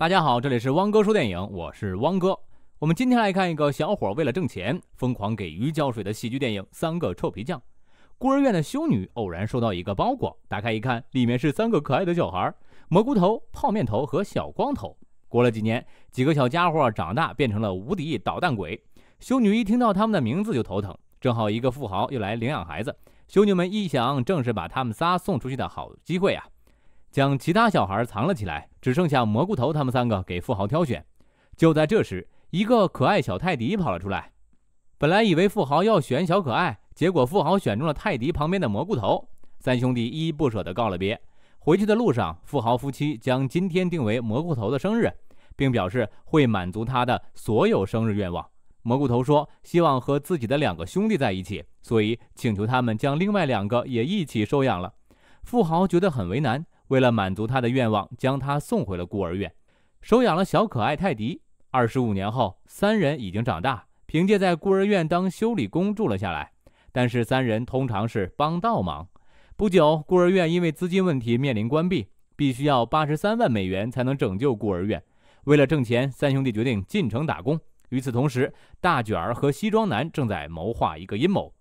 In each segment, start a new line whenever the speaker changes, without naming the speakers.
大家好，这里是汪哥说电影，我是汪哥。我们今天来看一个小伙为了挣钱，疯狂给鱼浇水的喜剧电影《三个臭皮匠》。孤儿院的修女偶然收到一个包裹，打开一看，里面是三个可爱的小孩：蘑菇头、泡面头和小光头。过了几年，几个小家伙长大，变成了无敌捣蛋鬼。修女一听到他们的名字就头疼。正好一个富豪又来领养孩子，修女们一想，正是把他们仨送出去的好机会啊。将其他小孩藏了起来，只剩下蘑菇头他们三个给富豪挑选。就在这时，一个可爱小泰迪跑了出来。本来以为富豪要选小可爱，结果富豪选中了泰迪旁边的蘑菇头。三兄弟依依不舍地告了别。回去的路上，富豪夫妻将今天定为蘑菇头的生日，并表示会满足他的所有生日愿望。蘑菇头说，希望和自己的两个兄弟在一起，所以请求他们将另外两个也一起收养了。富豪觉得很为难。为了满足他的愿望，将他送回了孤儿院，收养了小可爱泰迪。二十五年后，三人已经长大，凭借在孤儿院当修理工住了下来。但是三人通常是帮倒忙。不久，孤儿院因为资金问题面临关闭，必须要八十三万美元才能拯救孤儿院。为了挣钱，三兄弟决定进城打工。与此同时，大卷儿和西装男正在谋划一个阴谋，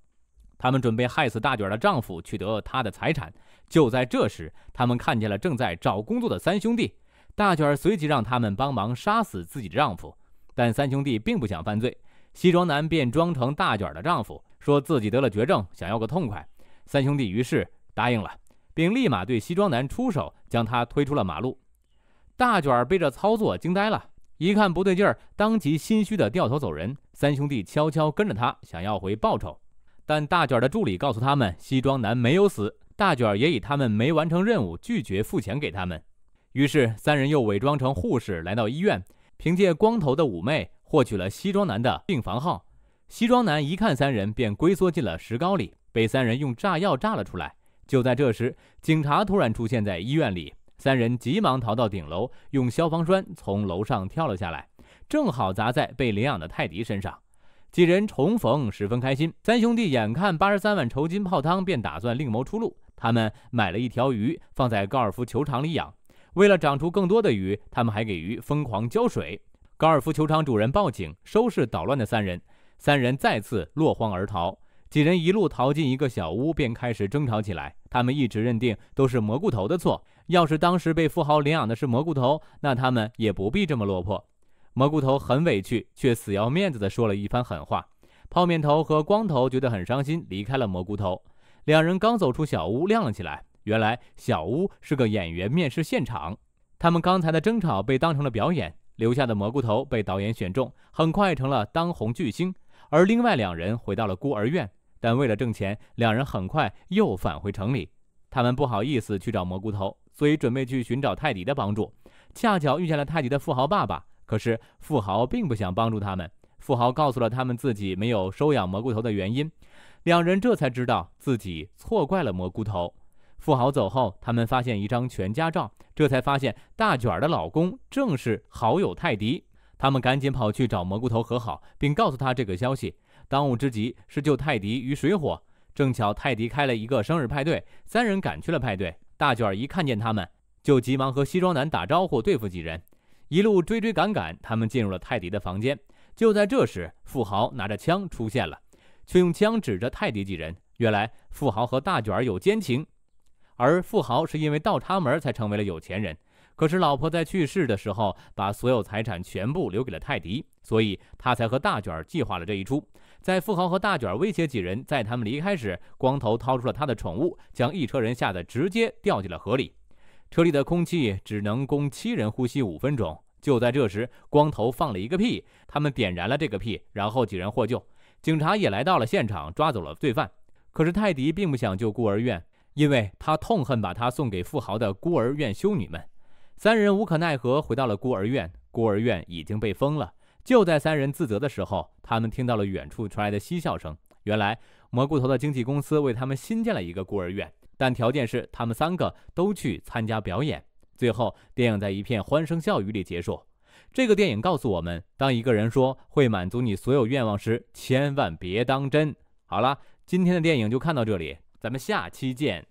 他们准备害死大卷儿的丈夫，取得他的财产。就在这时，他们看见了正在找工作的三兄弟。大卷随即让他们帮忙杀死自己的丈夫，但三兄弟并不想犯罪。西装男便装成大卷的丈夫，说自己得了绝症，想要个痛快。三兄弟于是答应了，并立马对西装男出手，将他推出了马路。大卷被这操作惊呆了，一看不对劲儿，当即心虚的掉头走人。三兄弟悄悄跟着他，想要回报酬，但大卷的助理告诉他们，西装男没有死。大卷也以他们没完成任务拒绝付钱给他们，于是三人又伪装成护士来到医院，凭借光头的妩媚获取了西装男的病房号。西装男一看三人便龟缩进了石膏里，被三人用炸药炸了出来。就在这时，警察突然出现在医院里，三人急忙逃到顶楼，用消防栓从楼上跳了下来，正好砸在被领养的泰迪身上，几人重逢十分开心。三兄弟眼看八十三万酬金泡汤，便打算另谋出路。他们买了一条鱼，放在高尔夫球场里养。为了长出更多的鱼，他们还给鱼疯狂浇水。高尔夫球场主人报警，收拾捣乱的三人。三人再次落荒而逃。几人一路逃进一个小屋，便开始争吵起来。他们一直认定都是蘑菇头的错。要是当时被富豪领养的是蘑菇头，那他们也不必这么落魄。蘑菇头很委屈，却死要面子的说了一番狠话。泡面头和光头觉得很伤心，离开了蘑菇头。两人刚走出小屋，亮了起来。原来小屋是个演员面试现场，他们刚才的争吵被当成了表演。留下的蘑菇头被导演选中，很快成了当红巨星。而另外两人回到了孤儿院，但为了挣钱，两人很快又返回城里。他们不好意思去找蘑菇头，所以准备去寻找泰迪的帮助。恰巧遇见了泰迪的富豪爸爸，可是富豪并不想帮助他们。富豪告诉了他们自己没有收养蘑菇头的原因。两人这才知道自己错怪了蘑菇头。富豪走后，他们发现一张全家照，这才发现大卷的老公正是好友泰迪。他们赶紧跑去找蘑菇头和好，并告诉他这个消息。当务之急是救泰迪于水火。正巧泰迪开了一个生日派对，三人赶去了派对。大卷一看见他们，就急忙和西装男打招呼，对付几人，一路追追赶赶，他们进入了泰迪的房间。就在这时，富豪拿着枪出现了。却用枪指着泰迪几人。原来富豪和大卷有奸情，而富豪是因为倒插门才成为了有钱人。可是老婆在去世的时候把所有财产全部留给了泰迪，所以他才和大卷计划了这一出。在富豪和大卷威胁几人，在他们离开时，光头掏出了他的宠物，将一车人吓得直接掉进了河里。车里的空气只能供七人呼吸五分钟。就在这时，光头放了一个屁，他们点燃了这个屁，然后几人获救。警察也来到了现场，抓走了罪犯。可是泰迪并不想救孤儿院，因为他痛恨把他送给富豪的孤儿院修女们。三人无可奈何，回到了孤儿院。孤儿院已经被封了。就在三人自责的时候，他们听到了远处传来的嬉笑声。原来蘑菇头的经纪公司为他们新建了一个孤儿院，但条件是他们三个都去参加表演。最后，电影在一片欢声笑语里结束。这个电影告诉我们：当一个人说会满足你所有愿望时，千万别当真。好了，今天的电影就看到这里，咱们下期见。